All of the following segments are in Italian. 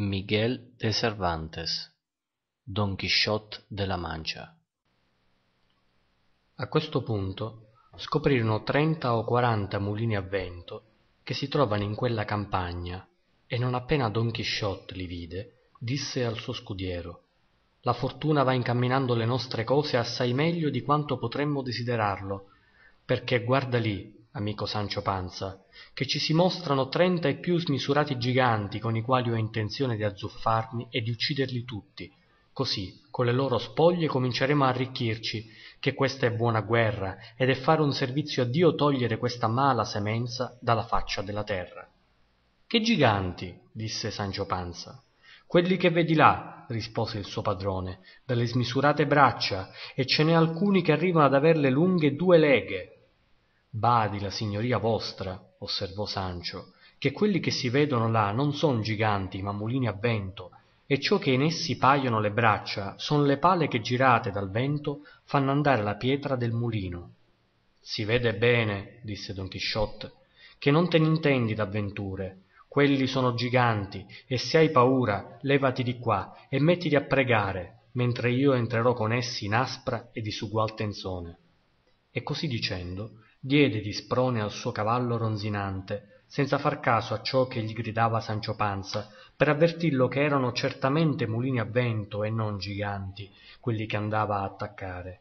Miguel de Cervantes Don Quixote de la Mancha A questo punto scoprirono trenta o quaranta mulini a vento che si trovano in quella campagna e non appena don Chisciotte li vide disse al suo scudiero la fortuna va incamminando le nostre cose assai meglio di quanto potremmo desiderarlo perché guarda lì amico sancio panza che ci si mostrano trenta e più smisurati giganti con i quali ho intenzione di azzuffarmi e di ucciderli tutti così con le loro spoglie cominceremo a arricchirci che questa è buona guerra ed è fare un servizio a dio togliere questa mala semenza dalla faccia della terra che giganti disse sancio panza quelli che vedi là rispose il suo padrone dalle smisurate braccia e ce n'è alcuni che arrivano ad averle lunghe due leghe badi la signoria vostra osservò sancio che quelli che si vedono là non son giganti ma mulini a vento e ciò che in essi paiono le braccia son le pale che girate dal vento fanno andare la pietra del mulino si vede bene disse don chisciotte che non te ne intendi d'avventure quelli sono giganti e se hai paura levati di qua e mettiti a pregare mentre io entrerò con essi in aspra e disugual tenzone e così dicendo diede di sprone al suo cavallo ronzinante senza far caso a ciò che gli gridava sancio panza per avvertirlo che erano certamente mulini a vento e non giganti quelli che andava a attaccare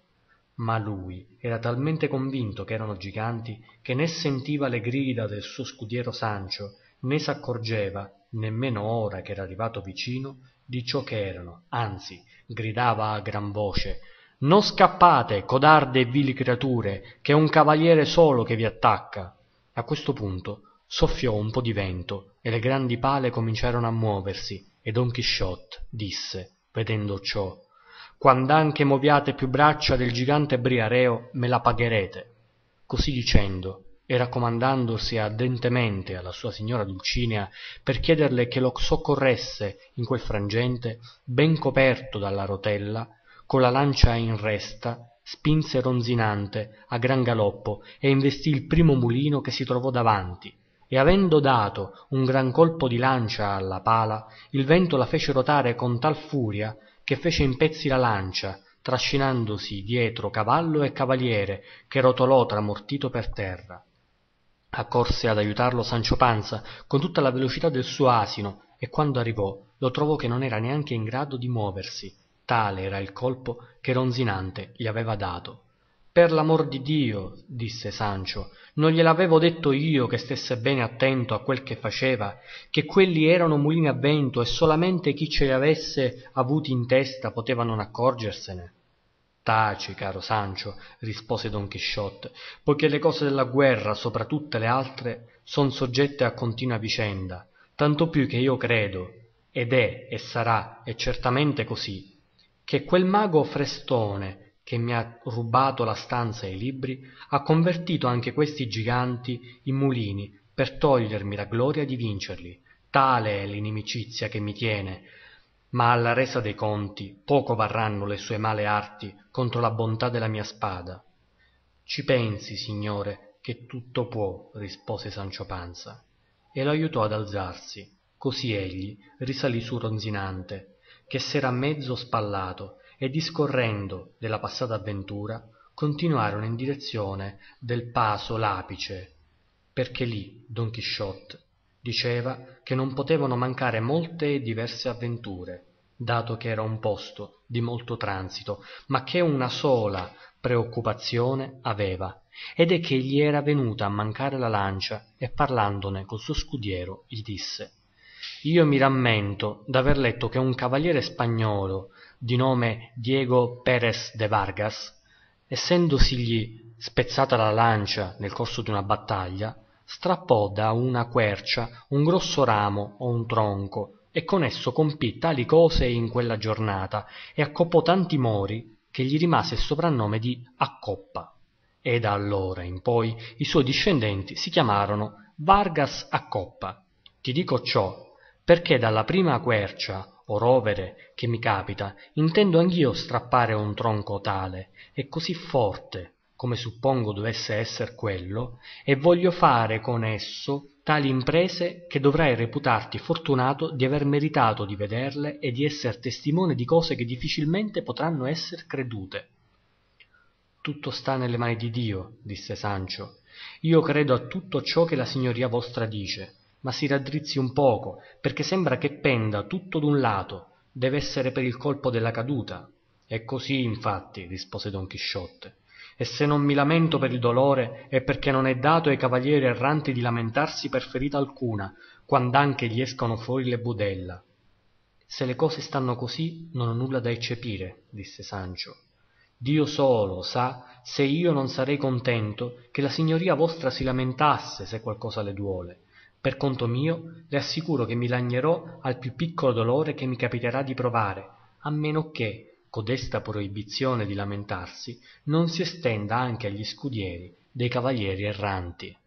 ma lui era talmente convinto ch'erano giganti che né sentiva le grida del suo scudiero sancio né s'accorgeva nemmeno ora ch'era arrivato vicino di ciò che erano anzi gridava a gran voce non scappate codarde e vili creature ch'è un cavaliere solo che vi attacca a questo punto soffiò un po di vento e le grandi pale cominciarono a muoversi e don chisciot disse vedendo ciò quand'anche moviate più braccia del gigante briareo me la pagherete così dicendo e raccomandandosi ardentemente alla sua signora dulcinea per chiederle che lo soccorresse in quel frangente ben coperto dalla rotella con la lancia in resta spinse ronzinante a gran galoppo e investì il primo mulino che si trovò davanti e avendo dato un gran colpo di lancia alla pala il vento la fece rotare con tal furia che fece in pezzi la lancia trascinandosi dietro cavallo e cavaliere che rotolò tramortito per terra accorse ad aiutarlo sancio panza con tutta la velocità del suo asino e quando arrivò lo trovò che non era neanche in grado di muoversi tale era il colpo che ronzinante gli aveva dato per l'amor di dio disse sancio non gliel'avevo detto io che stesse bene attento a quel che faceva che quelli erano mulini a vento e solamente chi ce li avesse avuti in testa poteva non accorgersene taci caro sancio rispose don chisciotte poiché le cose della guerra sopra tutte le altre son soggette a continua vicenda tanto più che io credo ed è e sarà e certamente così che quel mago frestone che mi ha rubato la stanza e i libri ha convertito anche questi giganti in mulini per togliermi la gloria di vincerli tale è l'inimicizia che mi tiene ma alla resa dei conti poco varranno le sue male arti contro la bontà della mia spada ci pensi signore che tutto può rispose sancio panza e lo aiutò ad alzarsi così egli risalì su ronzinante che s'era mezzo spallato e discorrendo della passata avventura continuarono in direzione del paso l'apice perché lì don chisciot diceva che non potevano mancare molte e diverse avventure dato che era un posto di molto transito ma che una sola preoccupazione aveva ed è che gli era venuta a mancare la lancia e parlandone col suo scudiero gli disse io mi rammento d'aver letto che un cavaliere spagnolo, di nome Diego Pérez de Vargas, essendosigli spezzata la lancia nel corso di una battaglia, strappò da una quercia un grosso ramo o un tronco e con esso compì tali cose in quella giornata e accoppò tanti mori che gli rimase il soprannome di Accoppa. E da allora in poi i suoi discendenti si chiamarono Vargas Accoppa. Ti dico ciò perché dalla prima quercia o rovere che mi capita intendo anch'io strappare un tronco tale e così forte come suppongo dovesse esser quello e voglio fare con esso tali imprese che dovrai reputarti fortunato di aver meritato di vederle e di esser testimone di cose che difficilmente potranno esser credute tutto sta nelle mani di dio disse sancio io credo a tutto ciò che la signoria vostra dice ma si raddrizzi un poco perché sembra che penda tutto d'un lato dev'essere per il colpo della caduta è così infatti rispose don chisciotte e se non mi lamento per il dolore è perché non è dato ai cavalieri erranti di lamentarsi per ferita alcuna quand'anche gli escono fuori le budella se le cose stanno così non ho nulla da eccepire disse sancio dio solo sa se io non sarei contento che la signoria vostra si lamentasse se qualcosa le duole per conto mio, le assicuro che mi lagnerò al più piccolo dolore che mi capiterà di provare, a meno che codesta proibizione di lamentarsi non si estenda anche agli scudieri dei cavalieri erranti.